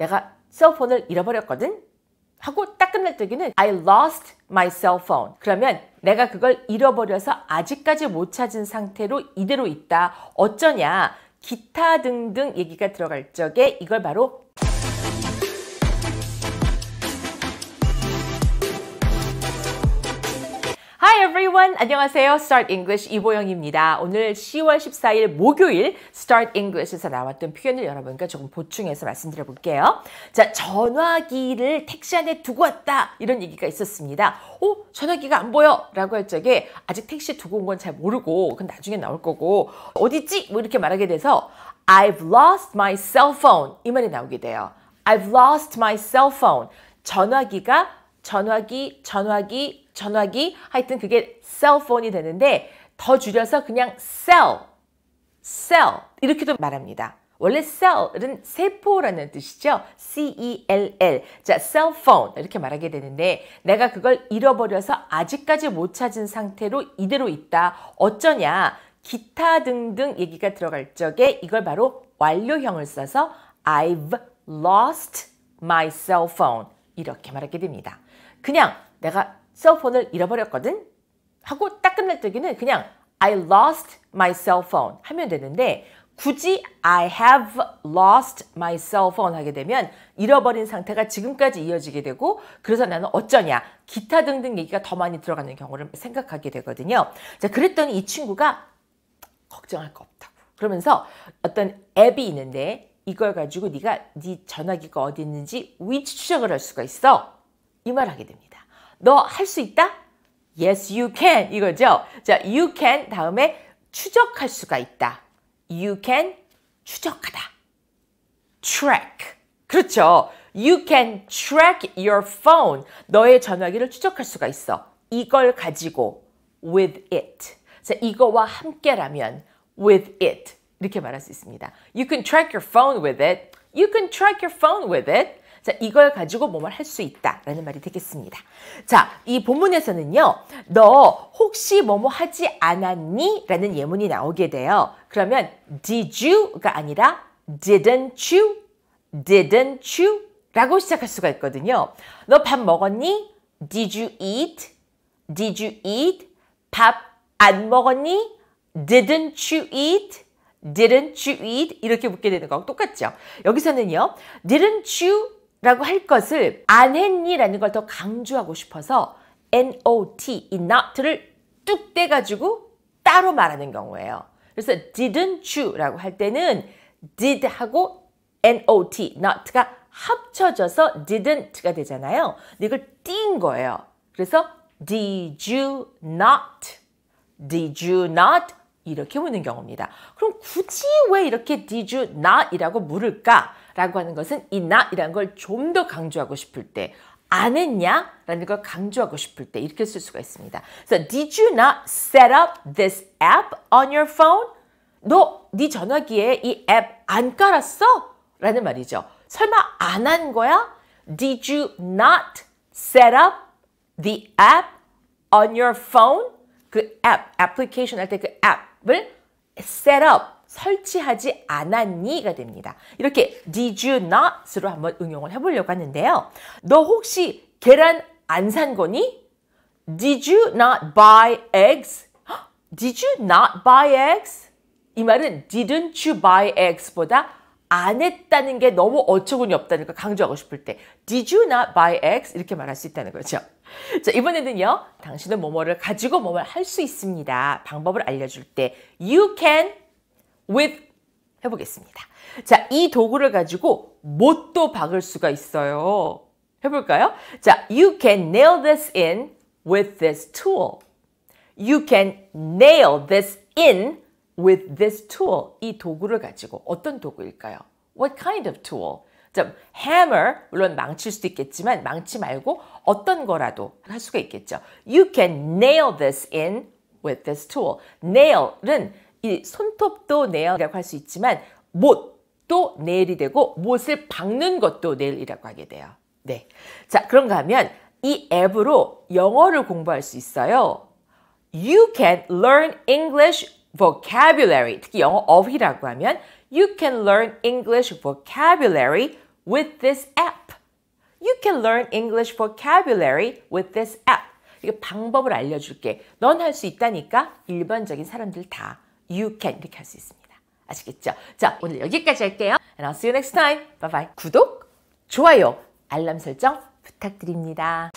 내가 셀폰을 잃어버렸거든? 하고 따끔날 뜨기는 I lost my cell phone. 그러면 내가 그걸 잃어버려서 아직까지 못 찾은 상태로 이대로 있다. 어쩌냐? 기타 등등 얘기가 들어갈 적에 이걸 바로 everyone. 안녕하세요. Start English 이보영입니다. 오늘 10월 14일 목요일 Start English에서 나왔던 표현을 여러분과 조금 보충해서 말씀드려 볼게요. 자, 전화기를 택시 안에 두고 왔다. 이런 얘기가 있었습니다. 어, 전화기가 안 보여. 라고 할 적에 아직 택시 두고 온 건 잘 모르고 그건 나중에 나올 거고 어디지? 있뭐 이렇게 말하게 돼서 I've lost my cell phone. 이 말이 나오게 돼요. I've lost my cell phone. 전화기가 전화기, 전화기, 전화기 하여튼 그게 셀폰이 되는데 더 줄여서 그냥 cell, cell 이렇게도 말합니다. 원래 cell은 세포라는 뜻이죠. C-E-L-L. 자, cell phone 이렇게 말하게 되는데 내가 그걸 잃어버려서 아직까지 못 찾은 상태로 이대로 있다. 어쩌냐? 기타 등등 얘기가 들어갈 적에 이걸 바로 완료형을 써서 I've lost my cell phone 이렇게 말하게 됩니다. 그냥 내가 셀폰을 잃어버렸거든? 하고 딱 끝날 때기는 그냥 I lost my cell phone 하면 되는데 굳이 I have lost my cell phone 하게 되면 잃어버린 상태가 지금까지 이어지게 되고 그래서 나는 어쩌냐 기타 등등 얘기가 더 많이 들어가는 경우를 생각하게 되거든요. 자 그랬더니 이 친구가 걱정할 거 없다고 그러면서 어떤 앱이 있는데 이걸 가지고 네가 네 전화기가 어디 있는지 위치 추적을 할 수가 있어 이말 하게 됩니다. 너할수 있다? Yes, you can. 이거죠. 자, you can 다음에 추적할 수가 있다. You can 추적하다. track. 그렇죠. You can track your phone. 너의 전화기를 추적할 수가 있어. 이걸 가지고 with it. 자, 이거와 함께라면 with it 이렇게 말할 수 있습니다. You can track your phone with it. You can track your phone with it. 자, 이걸 가지고 뭐뭐 할 수 있다라는 말이 되겠습니다. 자, 이 본문에서는요. 너 혹시 뭐뭐 하지 않았니? 라는 예문이 나오게 돼요. 그러면 did you가 아니라 didn't you? didn't you? 라고 시작할 수가 있거든요. 너 밥 먹었니? did you eat? did you eat? 밥 안 먹었니? didn't you eat? didn't you eat? 이렇게 묻게 되는 거하 똑같죠. 여기서는요. didn't you 라고 할 것을 안 했니? 라는 걸 더 강조하고 싶어서 not, 이 not를 뚝 떼가지고 따로 말하는 경우예요. 그래서 didn't you 라고 할 때는 did 하고 not, not가 합쳐져서 didn't가 되잖아요. 이걸 띈 거예요. 그래서 did you not, did you not 이렇게 묻는 경우입니다. 그럼 굳이 왜 이렇게 did you not 이라고 물을까? 라고 하는 것은 있나? 이라는 걸좀 더 강조하고 싶을 때안 했냐? 라는 걸 강조하고 싶을 때 이렇게 쓸 수가 있습니다. So, did you not set up this app on your phone? 너 네 전화기에 이 앱 안 깔았어? 라는 말이죠. 설마 안 한 거야? Did you not set up the app on your phone? 그 앱, 애플리케이션 할때 그 앱을 set up 설치하지 않았니가 됩니다. 이렇게 did you not으로 한번 응용을 해보려고 하는데요. 너 혹시 계란 안 산 거니? Did you not buy eggs? Did you not buy eggs? 이 말은 didn't you buy eggs보다 안 했다는 게 너무 어처구니 없다니까 강조하고 싶을 때 Did you not buy eggs? 이렇게 말할 수 있다는 거죠. 자 이번에는요. 당신은 뭐뭐를 가지고 뭐뭐를 할 수 있습니다. 방법을 알려줄 때 You can with 해보겠습니다. 자, 이 도구를 가지고 못도 박을 수가 있어요. 해볼까요? 자, you can nail this in with this tool. You can nail this in with this tool. 이 도구를 가지고 어떤 도구일까요? What kind of tool? 자, hammer 물론 망칠 수도 있겠지만 망치 말고 어떤 거라도 할 수가 있겠죠. You can nail this in with this tool. nail은 이 손톱도 내일이라고 할 수 있지만 못도 내일이 되고 못을 박는 것도 내일이라고 하게 돼요. 네. 자, 그런가 하면 이 앱으로 영어를 공부할 수 있어요. You can learn English vocabulary. 특히 영어 어휘라고 하면 You can learn English vocabulary with this app. You can learn English vocabulary with this app. 이게 방법을 알려줄게. 넌 할 수 있다니까 일반적인 사람들 다. you can 이렇게 할 수 있습니다. 아시겠죠? 자, 오늘 여기까지 할게요. And I'll see you next time. Bye bye. 구독, 좋아요, 알람 설정 부탁드립니다.